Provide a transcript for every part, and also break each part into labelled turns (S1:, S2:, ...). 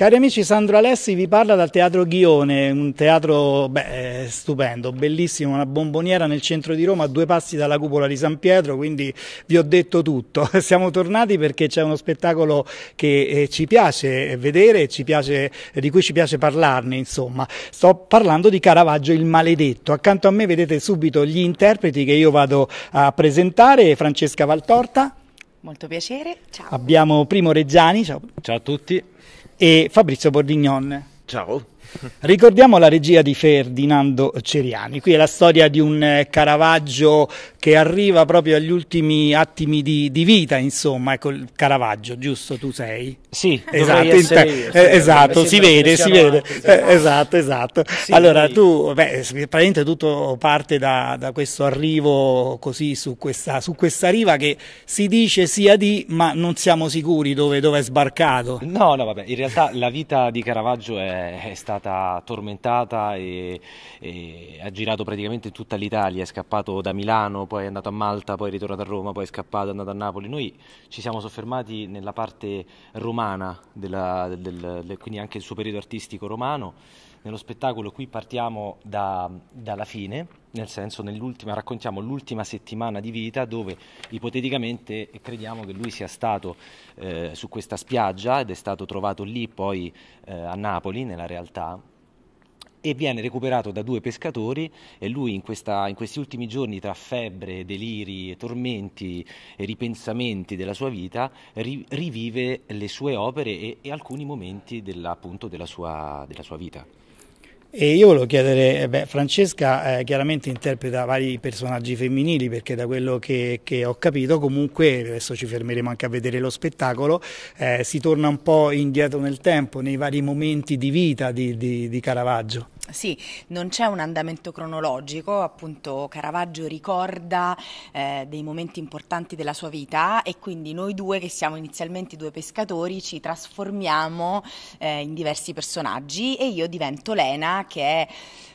S1: Cari amici, Sandro Alessi vi parla dal Teatro Ghione, un teatro beh, stupendo, bellissimo, una bomboniera nel centro di Roma, a due passi dalla cupola di San Pietro, quindi vi ho detto tutto. Siamo tornati perché c'è uno spettacolo che eh, ci piace vedere, ci piace, di cui ci piace parlarne, insomma. Sto parlando di Caravaggio il Maledetto. Accanto a me vedete subito gli interpreti che io vado a presentare, Francesca
S2: Valtorta. Molto piacere,
S1: ciao. Abbiamo Primo Reggiani, ciao. Ciao a tutti e Fabrizio Bordignon. Ciao. Ricordiamo la regia di Ferdinando Ceriani, qui è la storia di un eh, Caravaggio che arriva proprio agli ultimi attimi di, di vita, insomma, ecco il Caravaggio, giusto? Tu sei? Sì, esatto, io, eh, esatto si vede, si vede, eh, esatto, esatto. Sì, allora sì. tu, beh, praticamente tutto parte da, da questo arrivo così su questa, su questa, riva che si dice sia di, ma non siamo sicuri dove, dove è sbarcato. No, no, vabbè, in realtà
S3: la vita di Caravaggio è, è stata stata tormentata e, e ha girato praticamente tutta l'Italia, è scappato da Milano, poi è andato a Malta, poi è ritornato a Roma, poi è scappato, è andato a Napoli. Noi ci siamo soffermati nella parte romana, della, del, del, quindi anche il suo periodo artistico romano. Nello spettacolo qui partiamo da, dalla fine nel senso nell'ultima, raccontiamo l'ultima settimana di vita dove ipoteticamente crediamo che lui sia stato eh, su questa spiaggia ed è stato trovato lì poi eh, a Napoli nella realtà e viene recuperato da due pescatori e lui in, questa, in, questi ultimi giorni tra febbre, deliri, tormenti e ripensamenti della sua vita ri, rivive le sue opere e, e alcuni momenti della, appunto della sua, della sua vita.
S1: E io volevo chiedere, eh, beh, Francesca eh, chiaramente interpreta vari personaggi femminili perché da quello che, che, ho capito comunque, adesso ci fermeremo anche a vedere lo spettacolo, eh, si torna un po' indietro nel tempo, nei vari momenti di vita di, di, di Caravaggio.
S2: Sì, non c'è un andamento cronologico, appunto Caravaggio ricorda eh, dei momenti importanti della sua vita e quindi noi due che siamo inizialmente due pescatori ci trasformiamo eh, in diversi personaggi e io divento Lena che è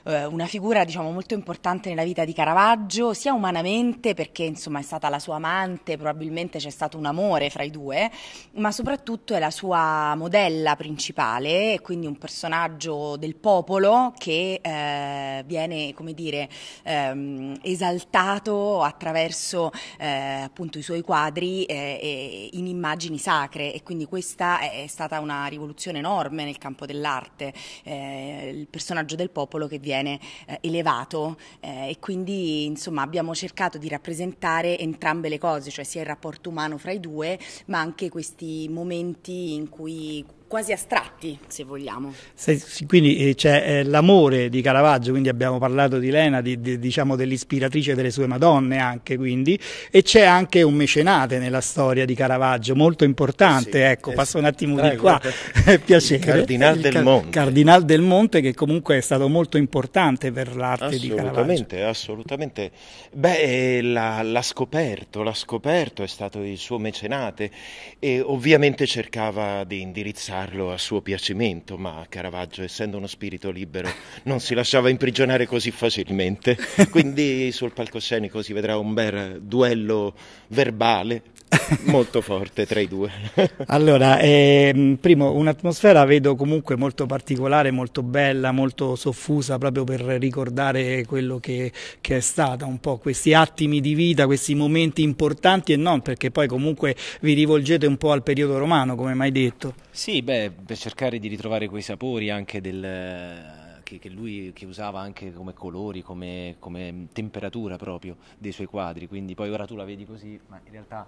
S2: eh, una figura diciamo molto importante nella vita di Caravaggio, sia umanamente perché insomma è stata la sua amante, probabilmente c'è stato un amore fra i due, ma soprattutto è la sua modella principale, quindi un personaggio del popolo che eh, viene come dire, ehm, esaltato attraverso eh, appunto i suoi quadri eh, in immagini sacre e quindi questa è stata una rivoluzione enorme nel campo dell'arte, eh, il personaggio del popolo che viene eh, elevato eh, e quindi insomma abbiamo cercato di rappresentare entrambe le cose, cioè sia il rapporto umano fra i due ma anche questi momenti in cui quasi astratti, se vogliamo.
S1: Se, quindi eh, c'è eh, l'amore di Caravaggio, quindi abbiamo parlato di Lena, di, di, diciamo dell'ispiratrice delle sue Madonne anche, quindi, e c'è anche un mecenate nella storia di Caravaggio, molto importante, eh sì, ecco, eh passo un attimo Dai, di qua, è piacere. Cardinal del Monte. Cardinal del Monte che comunque è stato molto importante per l'arte di Caravaggio. Assolutamente, assolutamente. Beh, eh, l'ha, scoperto, l'ha scoperto, è
S3: stato il suo mecenate e ovviamente cercava di indirizzare lasciarlo a suo piacimento, ma Caravaggio, essendo uno spirito libero, non si lasciava imprigionare così facilmente. Quindi sul palcoscenico si vedrà un bel duello verbale molto forte tra i due.
S1: allora, eh, primo, un'atmosfera vedo comunque molto particolare, molto bella, molto soffusa proprio per ricordare quello che, che, è stata un po' questi attimi di vita, questi momenti importanti e non perché poi comunque vi rivolgete un po' al periodo romano, come mai detto. Sì, beh, per cercare
S3: di ritrovare quei sapori anche del... Che, che, lui che usava anche come colori, come, come temperatura proprio dei suoi quadri, quindi poi ora tu la vedi così, ma in realtà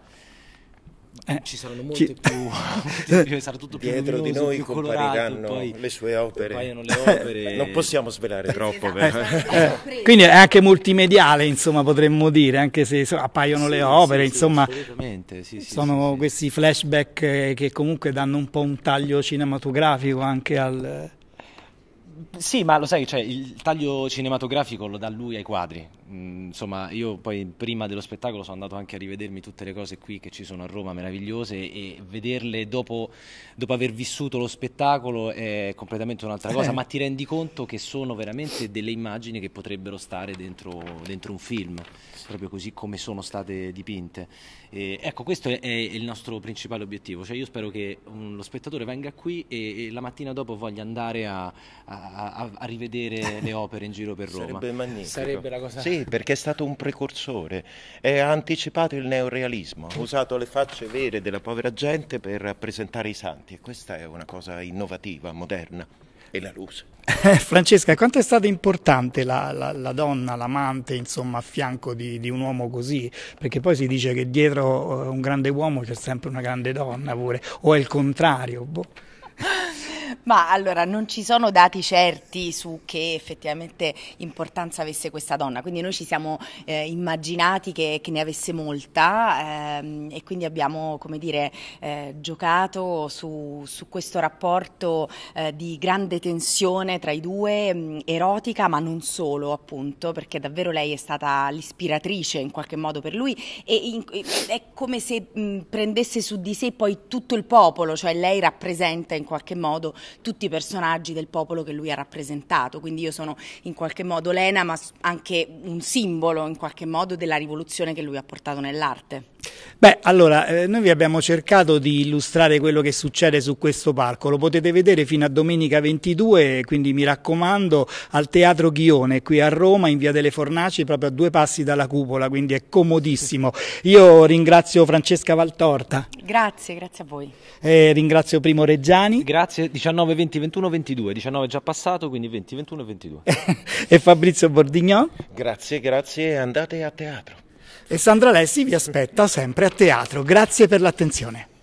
S1: eh, ci saranno molte ci... più sarà tutto più dietro di noi compariranno poi, le sue opere, le opere. non possiamo svelare esatto. troppo esatto. quindi è anche multimediale insomma potremmo dire anche se so, appaiono sì, le opere sì, insomma sì, sono questi flashback che comunque danno un po' un taglio cinematografico anche al sì, ma lo sai,
S3: cioè, il taglio cinematografico lo dà lui ai quadri. Mm, insomma, io poi prima dello spettacolo sono andato anche a rivedermi tutte le cose qui che ci sono a Roma, meravigliose, e vederle dopo, dopo aver vissuto lo spettacolo è completamente un'altra cosa, eh. ma ti rendi conto che sono veramente delle immagini che potrebbero stare dentro, dentro un film, proprio così come sono state dipinte. E, ecco, questo è, il nostro principale obiettivo. Cioè, io spero che mm, lo spettatore venga qui e, e la mattina dopo voglia andare a a, a, rivedere le opere in giro per Roma. Sarebbe magnifico. Sarebbe la cosa... Sì, perché è stato un precursore, ha anticipato il neorealismo, ha usato le facce vere della povera gente per rappresentare i santi e questa è una cosa innovativa, moderna e la luce.
S1: Eh, Francesca, quanto è stata importante la, la, la donna, l'amante, insomma, a fianco di, di, un uomo così? Perché poi si dice che dietro eh, un grande uomo c'è sempre una grande donna pure, o è il contrario? Boh.
S2: Ma allora non ci sono dati certi su che effettivamente importanza avesse questa donna, quindi noi ci siamo eh, immaginati che, che, ne avesse molta ehm, e quindi abbiamo come dire, eh, giocato su, su, questo rapporto eh, di grande tensione tra i due, mh, mm, erotica ma non solo appunto, perché davvero lei è stata l'ispiratrice in qualche modo per lui e in, è come se mh, mm, prendesse su di sé poi tutto il popolo, cioè lei rappresenta in qualche modo tutti i personaggi del popolo che lui ha rappresentato, quindi io sono in qualche modo Lena ma anche un simbolo in qualche modo della rivoluzione che lui ha portato nell'arte. Beh,
S1: allora, eh, noi vi abbiamo cercato di illustrare quello che succede su questo parco, lo potete vedere fino a domenica 22, quindi mi raccomando, al Teatro Ghione, qui a Roma, in via delle Fornaci, proprio a due passi dalla cupola, quindi è comodissimo. Io ringrazio Francesca Valtorta.
S2: Grazie, grazie a voi.
S1: Eh, ringrazio Primo Reggiani. Grazie, 19,
S3: 20, 21, 22, 19 è già passato, quindi 20, 21 e 22.
S1: e Fabrizio Bordignon.
S3: Grazie, grazie, andate a teatro
S1: e Sandra Lessi vi aspetta sempre a teatro. Grazie per l'attenzione.